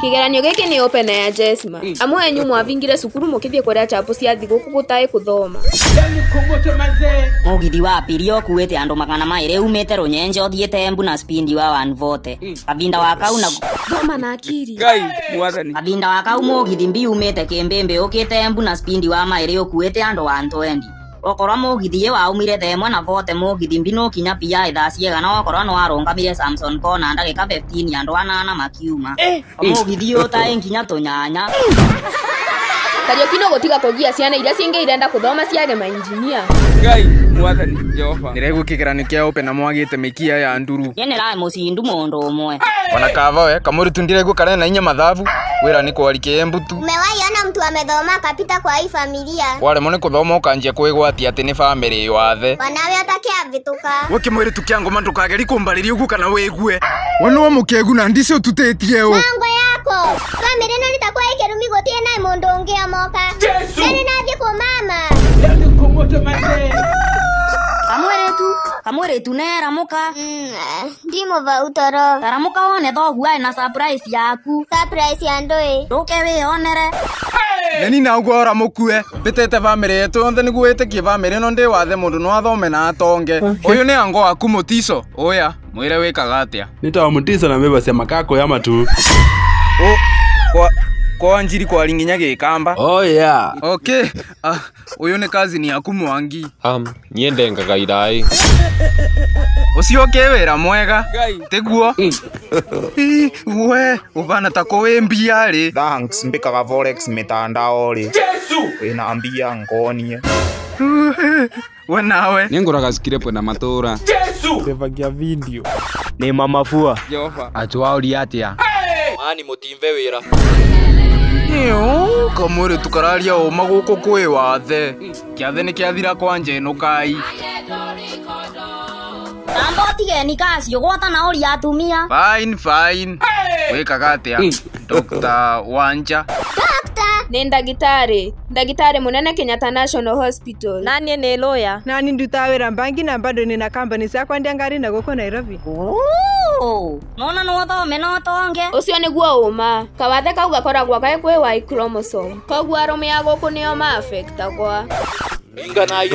kigeranio giki ni open ya jesma amwe enyu mwavingire cukuru mukithie kuria chapu cia thiguku gutai kuthoma mugithi wa pirio kuwite andu magana mairi umite runyenje uthiite embu na spindi wa wanvote kavinda wa kau na thoma na akiri kavinda wa kau mugithi mbi umite kimbimbi ukite embu na spindi wa mairi ukuwite andu wa 20 okorwo mũgithi ĩ waumire tha ĩmwe na vote bote mbi no kinya pia thaa ciigana okorwo nwarũngamire samson kona ndagĩka 15 ya andũ anana makiuma eh. mũgithi ũyũ ta nginya tũnyanya Kariuki no gũtiga kũgia ciana iria cingĩ irenda gũthoma ciage mainjinia ngai mwathani jehova nĩregũkĩgera ni kia ũpe na mwagĩte mĩkia ya nduru yenera mũcindu mũndũ ũmwe ona kava we kamũritu ndiregũkare na inya mathabu wĩra nĩ embutu Mewa mtu amethoma kapita kwa hii familia waremwo nĩ gũthoma ũkanjia kwĩgwatia atĩ nĩ bamĩrĩ yothe wanawe atake atakĩavĩtũka ũkĩmwĩrĩtu kĩa ngoma ndũkagerie kũmbarĩria ũguo kana wĩgue wonwo mũkĩgu na ndicio tutĩtie ũ nango yako bamĩrĩ ĩno nĩtakwa ĩkĩrumi gũtirĩ na mũndũ ũngĩ omoka ndĩrĩ nathiĩ kũ mama kamwĩrĩtu kamwĩrĩtu neramuka mm, ndi mũvau toro taramuka wone thoguo na surprise yaku surprise ya ndũĩ ndũke wĩonere naniäna guora må kue mbätäte bamä rä ätå yonthe nä guo wä tä kie bamä rä ä no ndä wathe må ndå nä wathome na atonge å yå nä ango waku må tico åå ya mwä re wä kaga atä a nä tawa må tiso na mbäba cia makakå ya matu kwa njiri kwa linginya gikamba oh yeah okay uh, ah, uyu ni kazi ni yaku mwangi um, nie ndengaga irai ucio ke wira mwega tiguo we ubana ta ko wi mbia ri thanks mbikaga forex mitandao ri jesu wina mbia ngonie we nawe nä ngå raga skirepo na matå ra jesuevagia video nä mamafua jehova atwaoria atä a hey! mani må timbe wä ra ka mwĩrĩ tukararia ũma gũkũ kwĩ wathe kĩathe nĩ kĩathira kwa njenukai tamba ũtigeni kacio gwatana ũria atumia fine fine wĩkaga atĩa dr wanja nĩ ndagĩtarĩ ndagĩtarĩ mũnene kenyatta national hospital Nani nĩ lũya nani ndutawira mbangi na bado nina kambani cia kwendia ngari na gũkũ nairobi oh ũ mona no ũthome mena ũtonge ũcio nĩguo ũma kawathe kau gakoragwo ge kwĩ wa ikromosom koguo arũme a gũkũ nĩo maabektagwa ringanai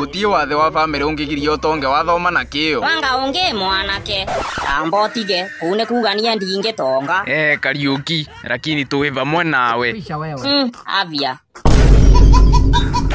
gũtirĩ wathe wa bamĩrĩ ũngĩgiria ũtonge wathoma na kĩyo wanga unge mwanake amba ũtige kũu nĩ kuga tonga ndingĩtonga ee kariũki lakini tuwe vamwe nawe mm, avya